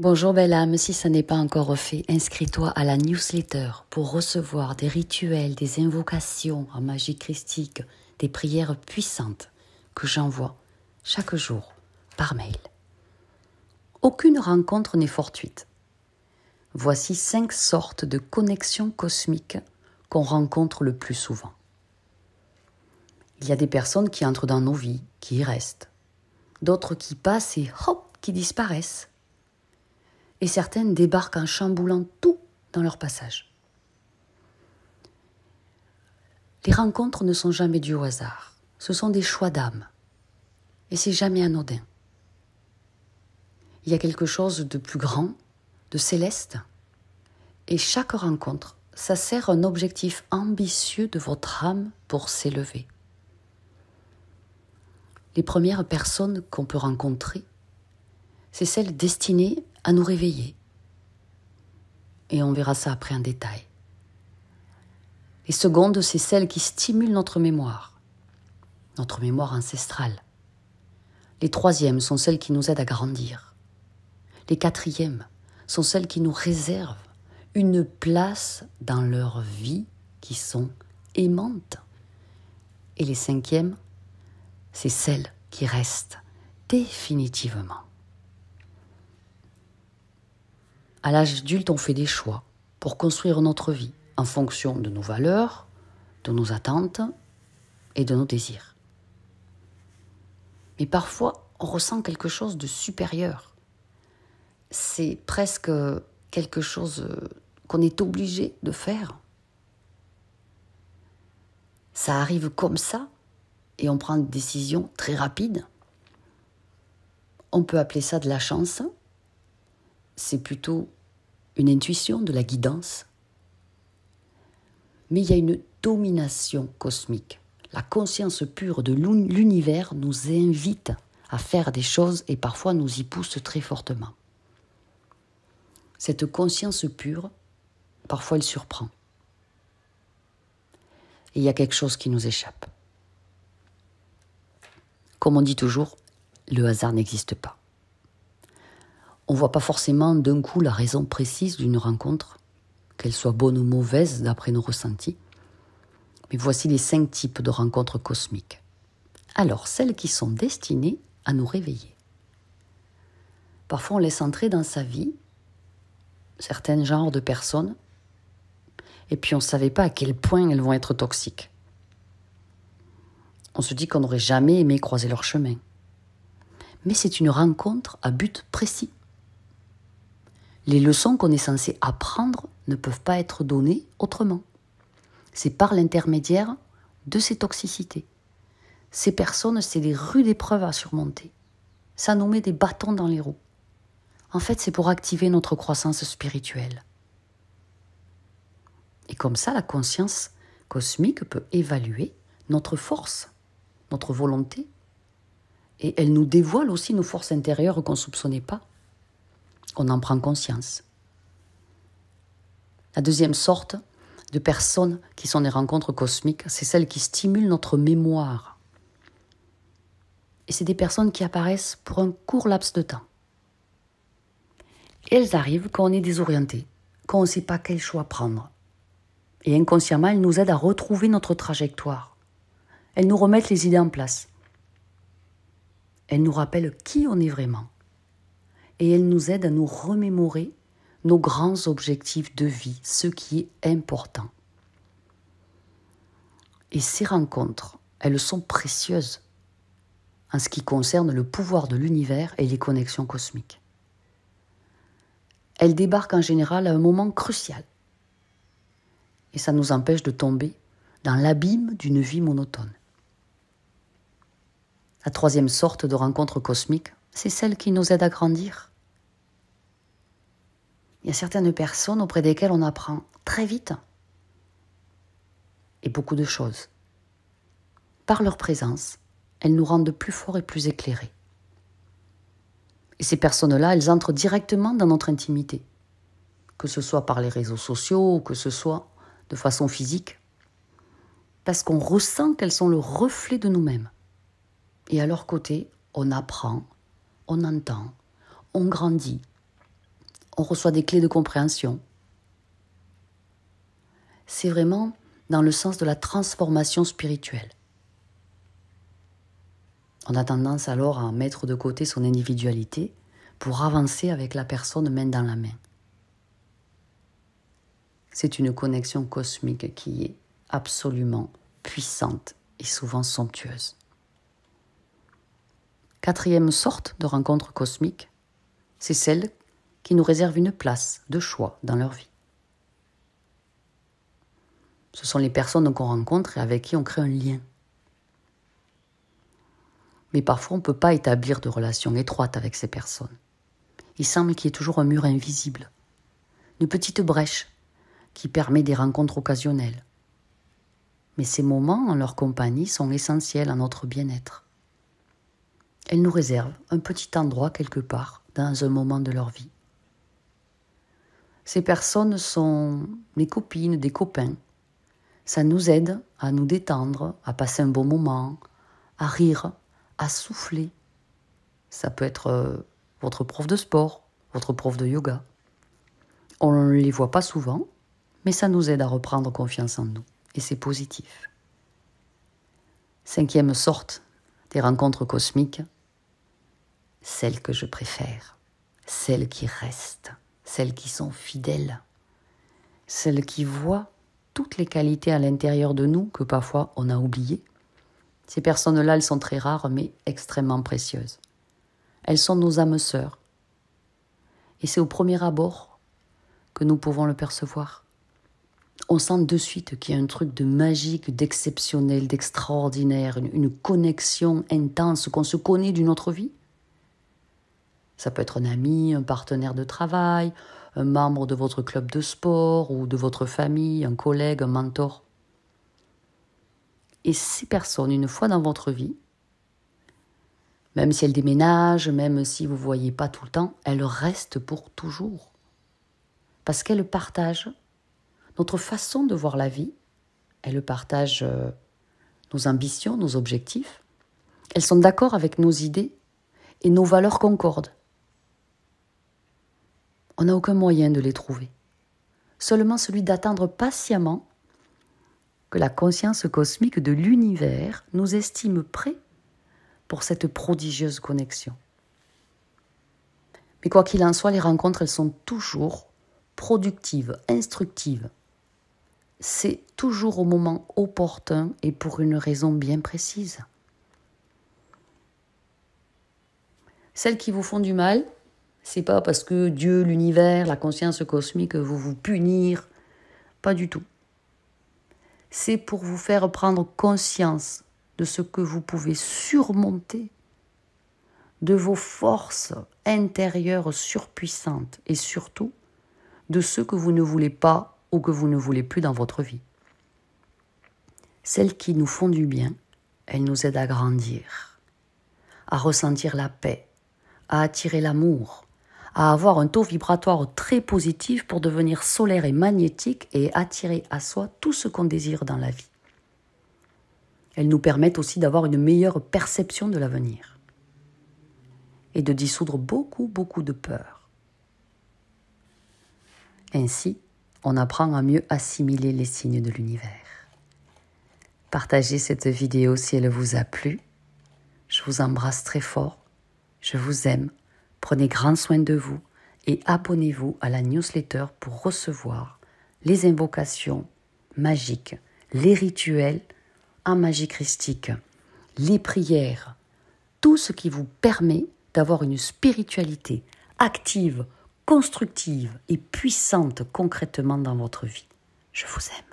Bonjour belle âme, si ça n'est pas encore fait, inscris-toi à la newsletter pour recevoir des rituels, des invocations en magie christique, des prières puissantes que j'envoie chaque jour par mail. Aucune rencontre n'est fortuite. Voici cinq sortes de connexions cosmiques qu'on rencontre le plus souvent. Il y a des personnes qui entrent dans nos vies, qui y restent, d'autres qui passent et hop, qui disparaissent et certaines débarquent en chamboulant tout dans leur passage. Les rencontres ne sont jamais dues au hasard, ce sont des choix d'âme, et c'est jamais anodin. Il y a quelque chose de plus grand, de céleste, et chaque rencontre, ça sert un objectif ambitieux de votre âme pour s'élever. Les premières personnes qu'on peut rencontrer, c'est celles destinées à nous réveiller. Et on verra ça après un détail. Les secondes, c'est celles qui stimulent notre mémoire, notre mémoire ancestrale. Les troisièmes sont celles qui nous aident à grandir. Les quatrièmes sont celles qui nous réservent une place dans leur vie qui sont aimantes. Et les cinquièmes, c'est celles qui restent définitivement. À l'âge adulte, on fait des choix pour construire notre vie en fonction de nos valeurs, de nos attentes et de nos désirs. Mais parfois, on ressent quelque chose de supérieur. C'est presque quelque chose euh, qu'on est obligé de faire. Ça arrive comme ça et on prend des décisions très rapides. On peut appeler ça de la chance c'est plutôt une intuition, de la guidance. Mais il y a une domination cosmique. La conscience pure de l'univers nous invite à faire des choses et parfois nous y pousse très fortement. Cette conscience pure, parfois elle surprend. Et il y a quelque chose qui nous échappe. Comme on dit toujours, le hasard n'existe pas on ne voit pas forcément d'un coup la raison précise d'une rencontre, qu'elle soit bonne ou mauvaise d'après nos ressentis. Mais voici les cinq types de rencontres cosmiques. Alors, celles qui sont destinées à nous réveiller. Parfois, on laisse entrer dans sa vie certains genres de personnes, et puis on ne savait pas à quel point elles vont être toxiques. On se dit qu'on n'aurait jamais aimé croiser leur chemin. Mais c'est une rencontre à but précis. Les leçons qu'on est censé apprendre ne peuvent pas être données autrement. C'est par l'intermédiaire de ces toxicités. Ces personnes, c'est des rudes épreuves à surmonter. Ça nous met des bâtons dans les roues. En fait, c'est pour activer notre croissance spirituelle. Et comme ça, la conscience cosmique peut évaluer notre force, notre volonté. Et elle nous dévoile aussi nos forces intérieures qu'on ne soupçonnait pas on en prend conscience. La deuxième sorte de personnes qui sont des rencontres cosmiques, c'est celles qui stimulent notre mémoire. Et c'est des personnes qui apparaissent pour un court laps de temps. elles arrivent quand on est désorienté, quand on ne sait pas quel choix prendre. Et inconsciemment, elles nous aident à retrouver notre trajectoire. Elles nous remettent les idées en place. Elles nous rappellent qui on est vraiment et elle nous aide à nous remémorer nos grands objectifs de vie, ce qui est important. Et ces rencontres, elles sont précieuses en ce qui concerne le pouvoir de l'univers et les connexions cosmiques. Elles débarquent en général à un moment crucial. Et ça nous empêche de tomber dans l'abîme d'une vie monotone. La troisième sorte de rencontre cosmique, c'est celle qui nous aide à grandir. Il y a certaines personnes auprès desquelles on apprend très vite et beaucoup de choses. Par leur présence, elles nous rendent plus forts et plus éclairés. Et ces personnes-là, elles entrent directement dans notre intimité, que ce soit par les réseaux sociaux ou que ce soit de façon physique, parce qu'on ressent qu'elles sont le reflet de nous-mêmes. Et à leur côté, on apprend, on entend, on grandit, on reçoit des clés de compréhension. C'est vraiment dans le sens de la transformation spirituelle. On a tendance alors à mettre de côté son individualité pour avancer avec la personne main dans la main. C'est une connexion cosmique qui est absolument puissante et souvent somptueuse. Quatrième sorte de rencontre cosmique, c'est celle qui nous réservent une place de choix dans leur vie. Ce sont les personnes qu'on rencontre et avec qui on crée un lien. Mais parfois, on ne peut pas établir de relation étroite avec ces personnes. Il semble qu'il y ait toujours un mur invisible, une petite brèche qui permet des rencontres occasionnelles. Mais ces moments en leur compagnie sont essentiels à notre bien-être. Elles nous réservent un petit endroit quelque part dans un moment de leur vie. Ces personnes sont les copines, des copains. Ça nous aide à nous détendre, à passer un bon moment, à rire, à souffler. Ça peut être euh, votre prof de sport, votre prof de yoga. On ne les voit pas souvent, mais ça nous aide à reprendre confiance en nous, et c'est positif. Cinquième sorte des rencontres cosmiques, celle que je préfère, celle qui reste celles qui sont fidèles, celles qui voient toutes les qualités à l'intérieur de nous que parfois on a oubliées. Ces personnes-là, elles sont très rares mais extrêmement précieuses. Elles sont nos âmes sœurs. Et c'est au premier abord que nous pouvons le percevoir. On sent de suite qu'il y a un truc de magique, d'exceptionnel, d'extraordinaire, une, connexion intense qu'on se connaît d'une autre vie ça peut être un ami, un partenaire de travail, un membre de votre club de sport ou de votre famille, un collègue, un mentor. Et ces personnes, une fois dans votre vie, même si elles déménagent, même si vous ne voyez pas tout le temps, elles restent pour toujours. Parce qu'elles partagent notre façon de voir la vie, elles partagent euh, nos ambitions, nos objectifs, elles sont d'accord avec nos idées et nos valeurs concordent. On n'a aucun moyen de les trouver. Seulement celui d'attendre patiemment que la conscience cosmique de l'univers nous estime prêts pour cette prodigieuse connexion. Mais quoi qu'il en soit, les rencontres, elles sont toujours productives, instructives. C'est toujours au moment opportun et pour une raison bien précise. Celles qui vous font du mal, n'est pas parce que Dieu, l'univers, la conscience cosmique vont vous punir. Pas du tout. C'est pour vous faire prendre conscience de ce que vous pouvez surmonter, de vos forces intérieures surpuissantes et surtout de ce que vous ne voulez pas ou que vous ne voulez plus dans votre vie. Celles qui nous font du bien, elles nous aident à grandir, à ressentir la paix, à attirer l'amour, à avoir un taux vibratoire très positif pour devenir solaire et magnétique et attirer à soi tout ce qu'on désire dans la vie. Elles nous permettent aussi d'avoir une meilleure perception de l'avenir et de dissoudre beaucoup, beaucoup de peurs. Ainsi, on apprend à mieux assimiler les signes de l'univers. Partagez cette vidéo si elle vous a plu. Je vous embrasse très fort. Je vous aime Prenez grand soin de vous et abonnez-vous à la newsletter pour recevoir les invocations magiques, les rituels en magie christique, les prières, tout ce qui vous permet d'avoir une spiritualité active, constructive et puissante concrètement dans votre vie. Je vous aime.